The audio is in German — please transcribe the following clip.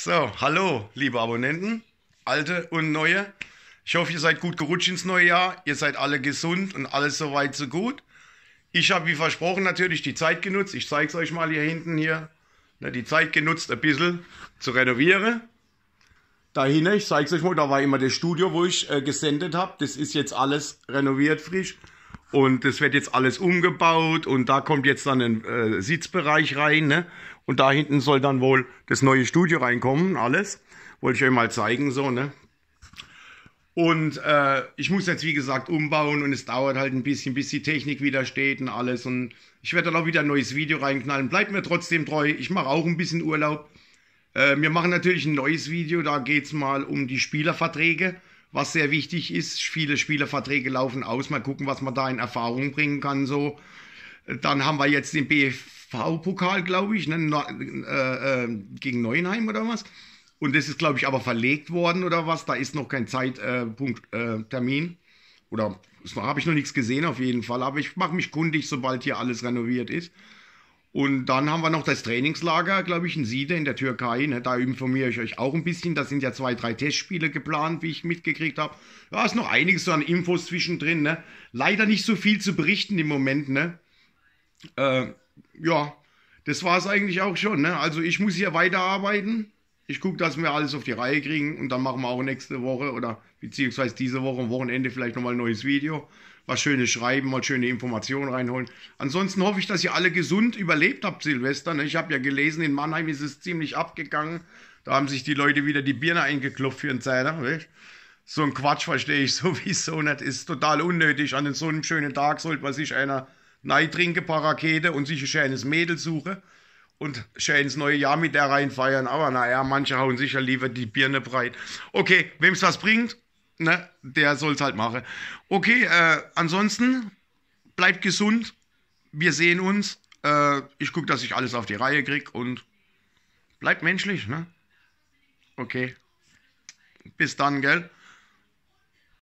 So, hallo, liebe Abonnenten, alte und neue. Ich hoffe, ihr seid gut gerutscht ins neue Jahr. Ihr seid alle gesund und alles so weit, so gut. Ich habe wie versprochen natürlich die Zeit genutzt. Ich zeige es euch mal hier hinten hier. die Zeit genutzt, ein bisschen zu renovieren. Dahinter, ich zeige es euch mal, da war immer das Studio, wo ich äh, gesendet habe. Das ist jetzt alles renoviert frisch. Und das wird jetzt alles umgebaut und da kommt jetzt dann ein äh, Sitzbereich rein. Ne? Und da hinten soll dann wohl das neue Studio reinkommen, alles. Wollte ich euch mal zeigen, so, ne? Und äh, ich muss jetzt, wie gesagt, umbauen und es dauert halt ein bisschen, bis die Technik wieder steht und alles. Und ich werde dann auch wieder ein neues Video reinknallen. Bleibt mir trotzdem treu. Ich mache auch ein bisschen Urlaub. Äh, wir machen natürlich ein neues Video. Da geht es mal um die Spielerverträge was sehr wichtig ist. Viele Spielerverträge laufen aus. Mal gucken, was man da in Erfahrung bringen kann. So, dann haben wir jetzt den BFV-Pokal, glaube ich, ne, äh, äh, gegen Neuenheim oder was. Und das ist, glaube ich, aber verlegt worden oder was. Da ist noch kein Zeitpunkt, äh, äh, Termin. Oder habe ich noch nichts gesehen, auf jeden Fall. Aber ich mache mich kundig, sobald hier alles renoviert ist. Und dann haben wir noch das Trainingslager, glaube ich, in Siede in der Türkei. Ne? Da informiere ich euch auch ein bisschen. Da sind ja zwei, drei Testspiele geplant, wie ich mitgekriegt habe. Da ist noch einiges an Infos zwischendrin. Ne? Leider nicht so viel zu berichten im Moment. Ne? Äh, ja, das war es eigentlich auch schon. Ne? Also ich muss hier weiterarbeiten. Ich gucke, dass wir alles auf die Reihe kriegen und dann machen wir auch nächste Woche oder beziehungsweise diese Woche am Wochenende vielleicht nochmal ein neues Video. Was Schönes schreiben, mal schöne Informationen reinholen. Ansonsten hoffe ich, dass ihr alle gesund überlebt habt, Silvester. Ne? Ich habe ja gelesen, in Mannheim ist es ziemlich abgegangen. Da haben sich die Leute wieder die Birne eingeklopft für einen Zeiler. So ein Quatsch verstehe ich sowieso nicht. Ist total unnötig. An so einem schönen Tag sollte man sich einer Neid trinke, paar und sich ein schönes Mädel suche und schön ins neue Jahr mit der feiern. Aber naja, manche hauen sicher lieber die Birne breit. Okay, wem es was bringt, ne, der soll es halt machen. Okay, äh, ansonsten bleibt gesund. Wir sehen uns. Äh, ich gucke, dass ich alles auf die Reihe kriege und bleibt menschlich. Ne? Okay. Bis dann, gell?